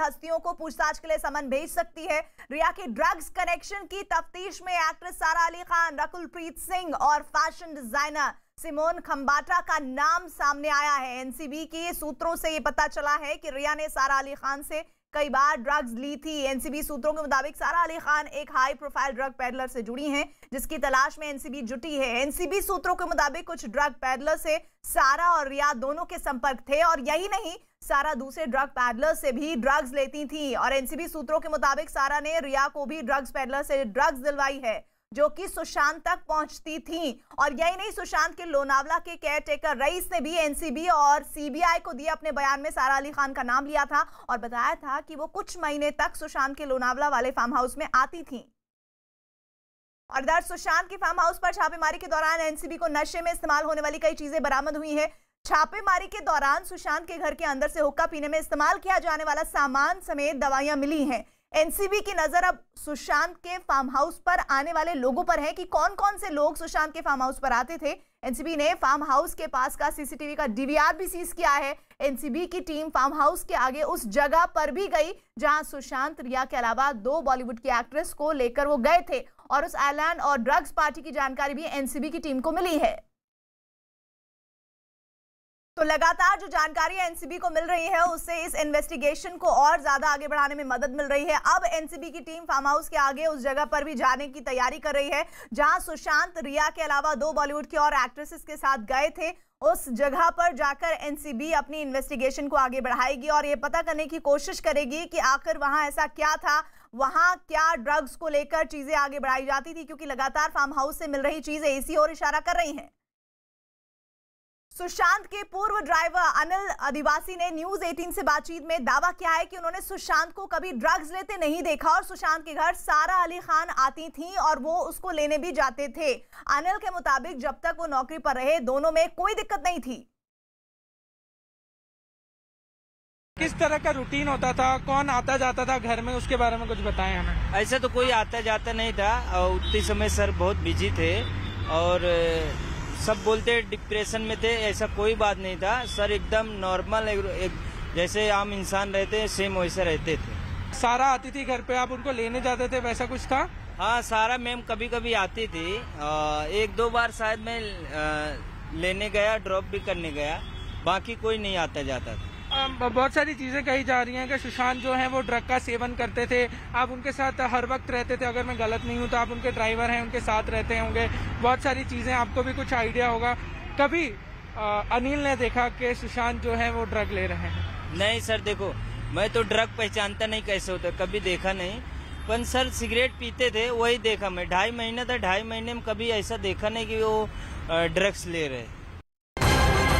हस्तियों को पूछताछ के लिए समन भेज सकती है रिया के ड्रग्स कनेक्शन की तफ्तीश में एक्ट्रेस सारा अली खान रकुलप्रीत सिंह और फैशन डिजाइनर सिमोन खम्बाटा का नाम सामने आया है एनसीबी के सूत्रों से ये पता चला है कि रिया ने सारा अली खान से कई बार ड्रग्स ली थी एनसीबी सूत्रों के मुताबिक सारा अली खान एक हाई प्रोफाइल ड्रग पैडलर से जुड़ी हैं जिसकी तलाश में एनसीबी जुटी है एनसीबी सूत्रों के मुताबिक कुछ ड्रग पैडलर से सारा और रिया दोनों के संपर्क थे और यही नहीं सारा दूसरे ड्रग पैडलर से भी ड्रग्स लेती थी और एनसीबी सूत्रों के मुताबिक सारा ने रिया को भी ड्रग्स पैडलर से ड्रग्स दिलवाई है जो कि सुशांत तक पहुंचती थी और यही नहीं सुशांत के लोनावला के केयर टेकर रईस ने भी एनसीबी और सीबीआई को दिए अपने बयान में सारा अली खान का नाम लिया था और बताया था कि वो कुछ महीने तक सुशांत के लोनावला वाले फार्म हाउस में आती थी और दर्ज सुशांत के फार्म हाउस पर छापेमारी के दौरान एनसीबी को नशे में इस्तेमाल होने वाली कई चीजें बरामद हुई है छापेमारी के दौरान सुशांत के घर के अंदर से हुक्का पीने में इस्तेमाल किया जाने वाला सामान समेत दवाइयां मिली हैं एनसीबी की नजर अब सुशांत के फार्म हाउस पर आने वाले लोगों पर है कि कौन कौन से लोग सुशांत के फार्म हाउस पर आते थे एनसीबी ने फार्म हाउस के पास का सीसीटीवी का डीवीआर भी सीज किया है एनसीबी की टीम फार्म हाउस के आगे उस जगह पर भी गई जहां सुशांत रिया के अलावा दो बॉलीवुड की एक्ट्रेस को लेकर वो गए थे और उस ऐलान और ड्रग्स पार्टी की जानकारी भी एनसीबी की टीम को मिली है तो लगातार जो जानकारियां एनसीबी को मिल रही है उससे इस इन्वेस्टिगेशन को और ज्यादा आगे बढ़ाने में मदद मिल रही है अब एनसीबी की टीम फार्म हाउस के आगे उस जगह पर भी जाने की तैयारी कर रही है जहां सुशांत रिया के अलावा दो बॉलीवुड की और एक्ट्रेसेस के साथ गए थे उस जगह पर जाकर एनसीबी अपनी इन्वेस्टिगेशन को आगे बढ़ाएगी और ये पता करने की कोशिश करेगी कि आखिर वहां ऐसा क्या था वहां क्या ड्रग्स को लेकर चीजें आगे बढ़ाई जाती थी क्योंकि लगातार फार्म हाउस से मिल रही चीजें इसी ओर इशारा कर रही हैं सुशांत के पूर्व ड्राइवर अनिल आदिवासी ने न्यूज 18 से बातचीत में दावा किया है कि उन्होंने सुशांत को कभी ड्रग्स लेते नहीं देखा और सुशांत के घर सारा अली खान आती थी और वो उसको लेने भी जाते थे अनिल के मुताबिक जब तक वो नौकरी पर रहे दोनों में कोई दिक्कत नहीं थी किस तरह का रूटीन होता था कौन आता जाता था घर में उसके बारे में कुछ बताए हमें ऐसे तो कोई आता जाता नहीं था उतनी समय सर बहुत बिजी थे और सब बोलते डिप्रेशन में थे ऐसा कोई बात नहीं था सर एकदम नॉर्मल एक, एक, जैसे आम इंसान रहते सेम वैसे रहते थे सारा आती थी घर पे आप उनको लेने जाते थे वैसा कुछ था हाँ सारा मैम कभी कभी आती थी आ, एक दो बार शायद मैं आ, लेने गया ड्रॉप भी करने गया बाकी कोई नहीं आता जाता था बहुत सारी चीज़ें कही जा रही हैं कि सुशांत जो हैं वो ड्रग का सेवन करते थे आप उनके साथ हर वक्त रहते थे अगर मैं गलत नहीं हूँ तो आप उनके ड्राइवर हैं उनके साथ रहते होंगे बहुत सारी चीज़ें आपको भी कुछ आइडिया होगा कभी अनिल ने देखा कि सुशांत जो है वो ड्रग ले रहे हैं नहीं सर देखो मैं तो ड्रग पहचानता नहीं कैसे होता कभी देखा नहीं पर सर सिगरेट पीते थे वही देखा मैं ढाई महीने था ढाई महीने में कभी ऐसा देखा नहीं कि वो ड्रग्स ले रहे